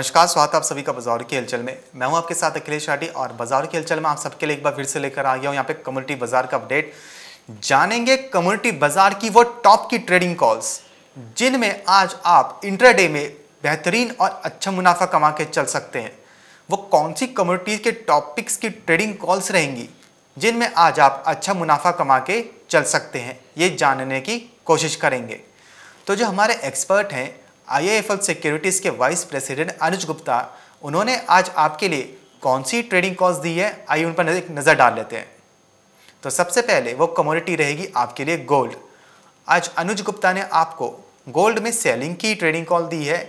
नमस्कार स्वागत आप सभी का बाजार की हलचल में मैं हूं आपके साथ अखिलेश राठी और बाजार की हलचल में आप सबके लिए एक बार फिर से लेकर आ गया हूं यहां पे कम्युनिटी बाजार का अपडेट जानेंगे कम्युनिटी बाजार की वो टॉप की ट्रेडिंग कॉल्स जिनमें आज आप इंटरडे में बेहतरीन और अच्छा मुनाफा कमा के चल सकते हैं वो कौन सी कम्युनिटी के टॉपिक्स की ट्रेडिंग कॉल्स रहेंगी जिनमें आज आप अच्छा मुनाफा कमा के चल सकते हैं ये जानने की कोशिश करेंगे तो जो हमारे एक्सपर्ट हैं आईआईएफएल सिक्योरिटीज़ के वाइस प्रेसिडेंट अनुज गुप्ता उन्होंने आज आपके लिए कौन सी ट्रेडिंग कॉल्स दी है आइए उन पर एक नज़र डाल लेते हैं तो सबसे पहले वो कमोडिटी रहेगी आपके लिए गोल्ड आज अनुज गुप्ता ने आपको गोल्ड में सेलिंग की ट्रेडिंग कॉल दी है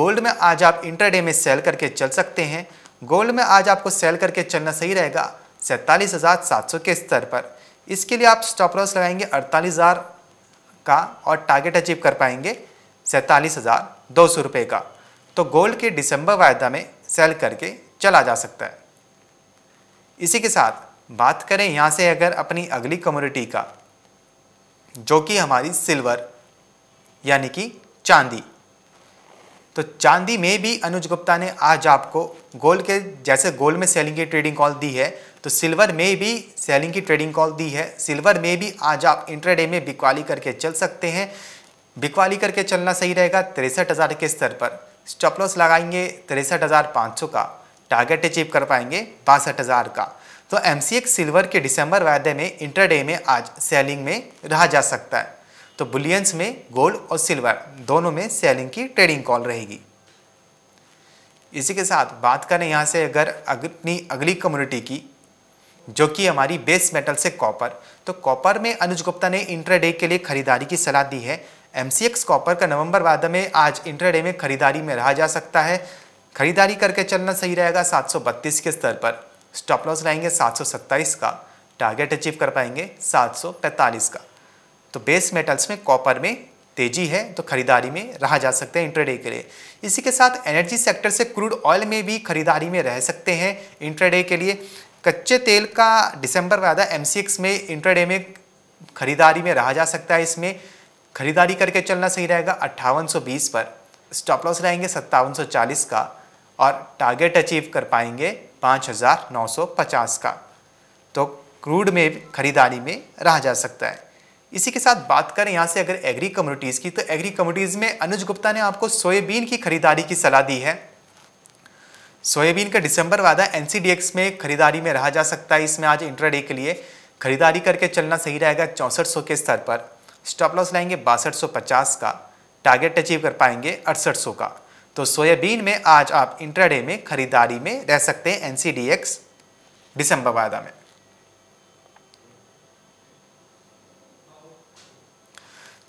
गोल्ड में आज आप इंटरडे में सेल करके चल सकते हैं गोल्ड में आज आपको सेल करके चलना सही रहेगा सैंतालीस हज़ार सात सौ के स्तर पर इसके लिए आप स्टॉप लॉस लगाएंगे अड़तालीस हज़ार का और टारगेट अचीव कर पाएंगे सैंतालीस हज़ार दो सौ रुपये का तो गोल्ड के दिसंबर वायदा में सेल करके चला जा सकता है इसी के साथ बात करें यहाँ से अगर अपनी अगली कम्योडिटी का जो कि हमारी सिल्वर यानी कि चांदी तो चांदी में भी अनुज गुप्ता ने आज आपको गोल्ड के जैसे गोल्ड में सेलिंग की ट्रेडिंग कॉल दी है तो सिल्वर में भी सेलिंग की ट्रेडिंग कॉल दी है सिल्वर में भी आज आप इंटरडे में बिकवाली करके चल सकते हैं बिकवाली करके चलना सही रहेगा तिरसठ हज़ार के स्तर पर स्टॉप लॉस लगाएंगे तिरसठ हज़ार पाँच सौ का टारगेट अचीव कर पाएंगे बासठ हज़ार का तो एम सिल्वर के दिसंबर वायदे में इंटरडे में आज सेलिंग में रहा जा सकता है तो बुलियंस में गोल्ड और सिल्वर दोनों में सेलिंग की ट्रेडिंग कॉल रहेगी इसी के साथ बात करें यहाँ से अगर अपनी अगली कम्युनिटी की जो कि हमारी बेस मेटल से कॉपर तो कॉपर में अनुज गुप्ता ने इंट्राडे के लिए खरीदारी की सलाह दी है एम कॉपर का नवंबर वादा में आज इंटरडे में खरीदारी में रहा जा सकता है खरीदारी करके चलना सही रहेगा 732 के स्तर पर स्टॉप लॉस लाएंगे 727 का टारगेट अचीव कर पाएंगे 745 का तो बेस मेटल्स में कॉपर में तेजी है तो खरीदारी में रहा जा सकता है इंटरडे के लिए इसी के साथ एनर्जी सेक्टर से क्रूड ऑयल में भी खरीदारी में रह सकते हैं इंटरडे के लिए कच्चे तेल का दिसंबर वादा एक्स में इंटरडे में खरीदारी में रहा जा सकता है इसमें खरीदारी करके चलना सही रहेगा अट्ठावन पर स्टॉप लॉस रहेंगे सत्तावन का और टारगेट अचीव कर पाएंगे 5,950 का तो क्रूड में खरीदारी में रहा जा सकता है इसी के साथ बात करें यहाँ से अगर एग्री कम्युनिटीज़ की तो एग्री कम्युनिटीज़ में अनुज गुप्ता ने आपको सोयाबीन की खरीदारी की सलाह दी है सोयाबीन का दिसंबर वादा एन में खरीदारी में रहा जा सकता है इसमें आज इंटरडे के लिए खरीदारी करके चलना सही रहेगा चौंसठ के स्तर पर स्टॉप लॉस लाएंगे बासठ का टारगेट अचीव कर पाएंगे अड़सठ का तो सोयाबीन में आज आप इंट्राडे में खरीदारी में रह सकते हैं एनसीडीएक्स दिसंबर वायदा में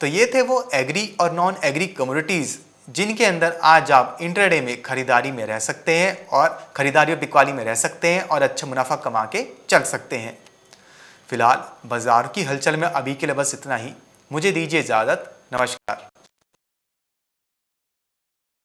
तो ये थे वो एग्री और नॉन एग्री कम्योडिटीज़ जिनके अंदर आज आप इंट्राडे में खरीदारी में रह सकते हैं और खरीदारी और बिकवाली में रह सकते हैं और अच्छा मुनाफा कमा के चल सकते हैं फिलहाल बाजार की हलचल में अभी के लिए बस इतना ही मुझे दीजिए इजाज़त नमस्कार